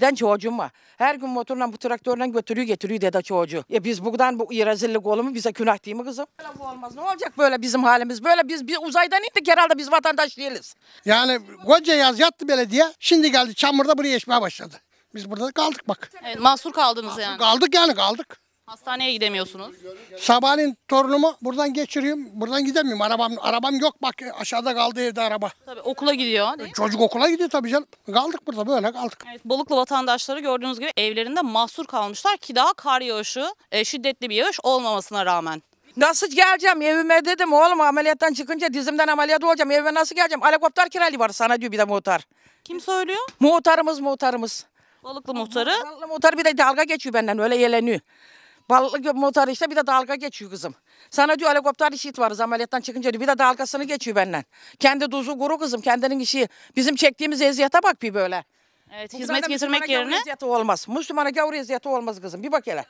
Ben çocuğum var. Her gün motorla bu traktörle götürüyor getiriyor dede çocuğu. Ya biz buradan bu rezillik olur mu? Bize günah değil mi kızım? Böyle bu olmaz. Ne olacak böyle bizim halimiz? Böyle biz, biz uzaydan indik herhalde biz vatandaş değiliz. Yani koca yaz yattı belediye. Şimdi geldi çamurda buraya yaşmaya başladı. Biz burada kaldık bak. Evet, mahsur kaldınız mahsur yani. Kaldık yani kaldık. Hastaneye gidemiyorsunuz. Sabahleyin torunumu buradan geçiriyorum. Buradan gidemiyorum. Arabam arabam yok bak aşağıda kaldı evde araba. Tabii okula gidiyor değil mi? Çocuk okula gidiyor tabii canım. Kaldık burada böyle kaldık. Evet, Balıklı vatandaşları gördüğünüz gibi evlerinde mahsur kalmışlar ki daha kar yağışı e, şiddetli bir yağış olmamasına rağmen. Nasıl geleceğim evime dedim oğlum ameliyattan çıkınca dizimden ameliyat olacağım evime nasıl geleceğim? Helikopter kiralı var sana diyor bir de muhtar. Kim söylüyor? Muhtarımız muhtarımız. Balıklı muhtarı. Balıklı muhtarı bir de dalga geçiyor benden öyle yeleniyor. Ballı motor işte bir de dalga geçiyor kızım. Sana diyor helikopter işit varız ameliyattan çıkınca diyor. Bir de dalgasını geçiyor benden. Kendi duzu kuru kızım. Kendinin işi. Bizim çektiğimiz eziyete bak bir böyle. Evet, hizmet getirmek Müslümana yerine. Müslümana gavur eziyeti olmaz. Müslümana gavur eziyeti olmaz kızım. Bir bak hele.